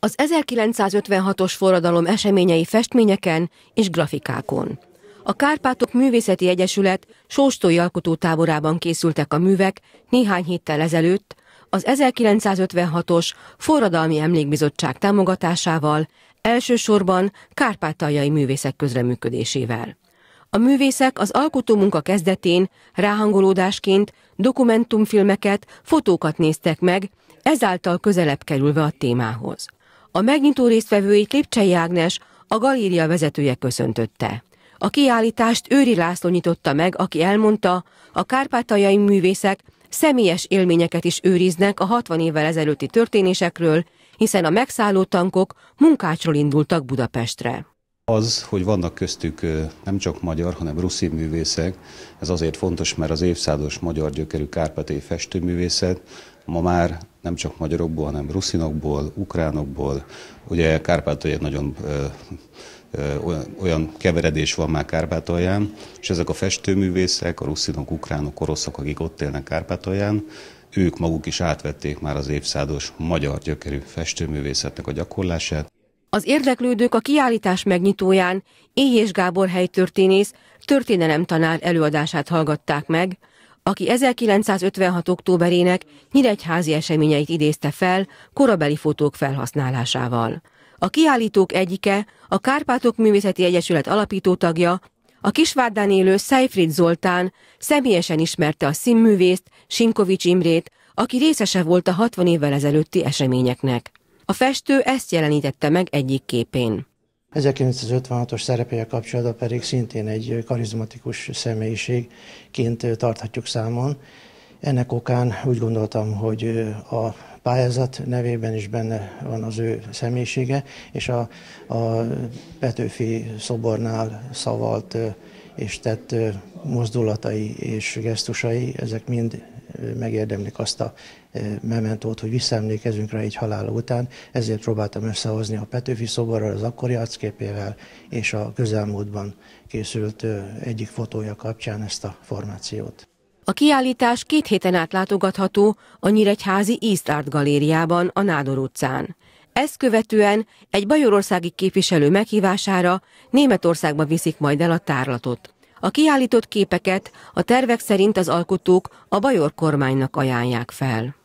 az 1956-os forradalom eseményei festményeken és grafikákon. A Kárpátok Művészeti Egyesület Sóstói Alkotótáborában készültek a művek néhány héttel ezelőtt, az 1956-os Forradalmi Emlékbizottság támogatásával, elsősorban kárpátaljai művészek közreműködésével. A művészek az alkotómunka kezdetén ráhangolódásként dokumentumfilmeket, fotókat néztek meg, ezáltal közelebb kerülve a témához. A megnyitó résztvevőit Lipcsei Ágnes, a galéria vezetője köszöntötte. A kiállítást Őri László nyitotta meg, aki elmondta, a kárpátaljai művészek személyes élményeket is őriznek a 60 évvel ezelőtti történésekről, hiszen a megszálló tankok munkácsról indultak Budapestre. Az, hogy vannak köztük nem csak magyar, hanem ruszin művészek, ez azért fontos, mert az évszázados magyar gyökerű kárpátai festőművészet ma már nem csak magyarokból, hanem ruszinokból, ukránokból, ugye kárpátai egy nagyon olyan keveredés van már Kárpátalján, és ezek a festőművészek, a ruszinok, ukránok, oroszok, akik ott élnek Kárpátalján, ők maguk is átvették már az évszázados magyar gyökerű festőművészetnek a gyakorlását. Az érdeklődők a kiállítás megnyitóján Éjés Gábor helytörténész történelemtanár előadását hallgatták meg, aki 1956. októberének nyíregyházi eseményeit idézte fel korabeli fotók felhasználásával. A kiállítók egyike, a Kárpátok Művészeti Egyesület alapító tagja, a Kisvárdán élő Seyfried Zoltán személyesen ismerte a színművészt, Sinkovics Imrét, aki részese volt a 60 évvel ezelőtti eseményeknek. A festő ezt jelenítette meg egyik képén. 1956-os szerepeje kapcsolata pedig szintén egy karizmatikus személyiségként tarthatjuk számon. Ennek okán úgy gondoltam, hogy a pályázat nevében is benne van az ő személyisége, és a, a Petőfi szobornál szavalt és tett mozdulatai és gesztusai, ezek mind megérdemlik azt a e, mementót, hogy visszaemlékezünk rá így halála után. Ezért próbáltam összehozni a Petőfi szoborral, az akkori arcképével és a közelmúltban készült e, egyik fotója kapcsán ezt a formációt. A kiállítás két héten át látogatható a Nyíregyházi East Art Galériában, a Nádor utcán. Ezt követően egy bajorországi képviselő meghívására Németországba viszik majd el a tárlatot. A kiállított képeket a tervek szerint az alkotók a bajor kormánynak ajánlják fel.